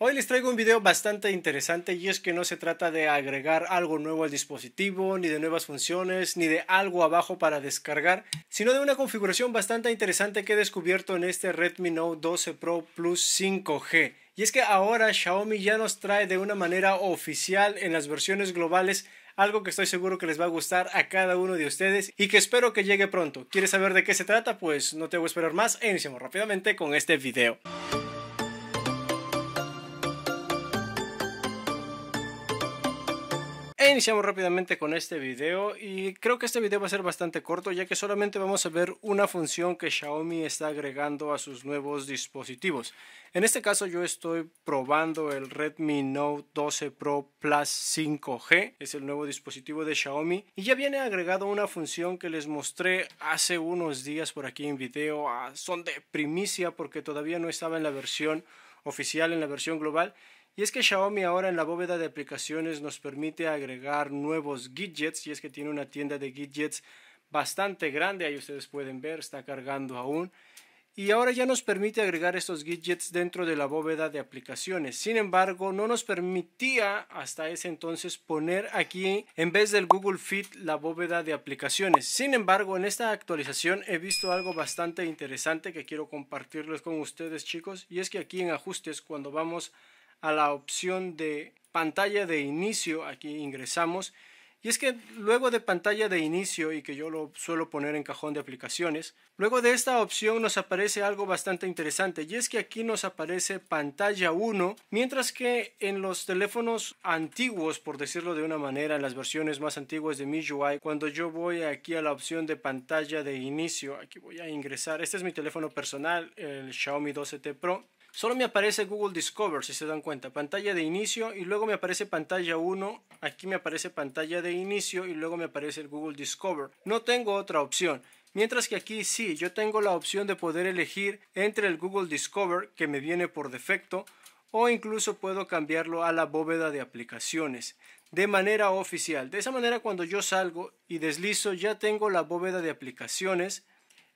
Hoy les traigo un video bastante interesante y es que no se trata de agregar algo nuevo al dispositivo, ni de nuevas funciones, ni de algo abajo para descargar, sino de una configuración bastante interesante que he descubierto en este Redmi Note 12 Pro Plus 5G. Y es que ahora Xiaomi ya nos trae de una manera oficial en las versiones globales algo que estoy seguro que les va a gustar a cada uno de ustedes y que espero que llegue pronto. ¿Quieres saber de qué se trata? Pues no te voy a esperar más e iniciamos rápidamente con este video. iniciamos rápidamente con este video y creo que este video va a ser bastante corto ya que solamente vamos a ver una función que Xiaomi está agregando a sus nuevos dispositivos. En este caso yo estoy probando el Redmi Note 12 Pro Plus 5G, es el nuevo dispositivo de Xiaomi y ya viene agregado una función que les mostré hace unos días por aquí en video, ah, son de primicia porque todavía no estaba en la versión oficial, en la versión global y es que Xiaomi ahora en la bóveda de aplicaciones nos permite agregar nuevos widgets y es que tiene una tienda de widgets bastante grande, ahí ustedes pueden ver, está cargando aún. Y ahora ya nos permite agregar estos widgets dentro de la bóveda de aplicaciones. Sin embargo, no nos permitía hasta ese entonces poner aquí, en vez del Google Fit, la bóveda de aplicaciones. Sin embargo, en esta actualización he visto algo bastante interesante que quiero compartirles con ustedes, chicos. Y es que aquí en ajustes, cuando vamos a la opción de pantalla de inicio, aquí ingresamos, y es que luego de pantalla de inicio, y que yo lo suelo poner en cajón de aplicaciones, luego de esta opción nos aparece algo bastante interesante, y es que aquí nos aparece pantalla 1, mientras que en los teléfonos antiguos, por decirlo de una manera, en las versiones más antiguas de mi MIUI, cuando yo voy aquí a la opción de pantalla de inicio, aquí voy a ingresar, este es mi teléfono personal, el Xiaomi 12T Pro, Solo me aparece Google Discover, si se dan cuenta. Pantalla de inicio y luego me aparece pantalla 1. Aquí me aparece pantalla de inicio y luego me aparece el Google Discover. No tengo otra opción. Mientras que aquí sí, yo tengo la opción de poder elegir entre el Google Discover, que me viene por defecto, o incluso puedo cambiarlo a la bóveda de aplicaciones de manera oficial. De esa manera cuando yo salgo y deslizo ya tengo la bóveda de aplicaciones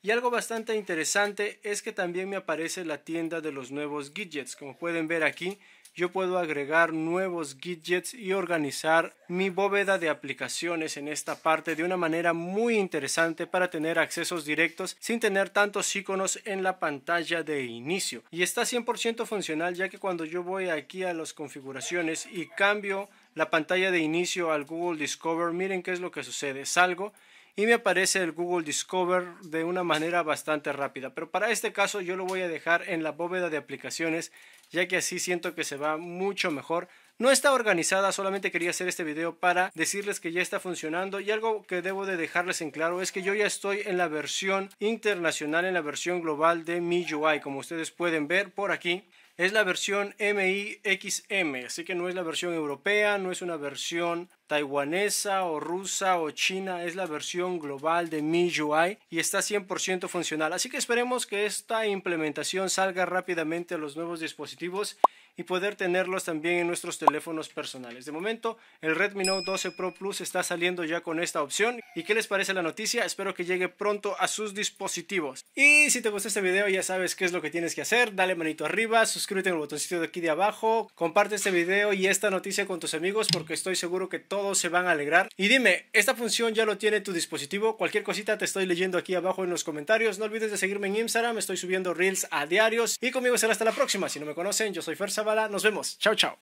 y algo bastante interesante es que también me aparece la tienda de los nuevos widgets. Como pueden ver aquí, yo puedo agregar nuevos widgets y organizar mi bóveda de aplicaciones en esta parte de una manera muy interesante para tener accesos directos sin tener tantos iconos en la pantalla de inicio. Y está 100% funcional ya que cuando yo voy aquí a las configuraciones y cambio la pantalla de inicio al Google Discover, miren qué es lo que sucede. Salgo y me aparece el Google Discover de una manera bastante rápida. Pero para este caso yo lo voy a dejar en la bóveda de aplicaciones ya que así siento que se va mucho mejor. No está organizada, solamente quería hacer este video para decirles que ya está funcionando y algo que debo de dejarles en claro es que yo ya estoy en la versión internacional, en la versión global de mi UI, como ustedes pueden ver por aquí. Es la versión MIXM, así que no es la versión europea, no es una versión taiwanesa o rusa o china es la versión global de MIUI y está 100% funcional. Así que esperemos que esta implementación salga rápidamente a los nuevos dispositivos y poder tenerlos también en nuestros teléfonos personales. De momento, el Redmi Note 12 Pro Plus está saliendo ya con esta opción. ¿Y qué les parece la noticia? Espero que llegue pronto a sus dispositivos. Y si te gustó este video, ya sabes qué es lo que tienes que hacer. Dale manito arriba, suscríbete en el botoncito de aquí de abajo, comparte este video y esta noticia con tus amigos porque estoy seguro que todos todos se van a alegrar. Y dime, ¿esta función ya lo tiene tu dispositivo? Cualquier cosita te estoy leyendo aquí abajo en los comentarios. No olvides de seguirme en Instagram, estoy subiendo reels a diarios. Y conmigo será hasta la próxima. Si no me conocen, yo soy Fer Zavala. Nos vemos. Chao, chao.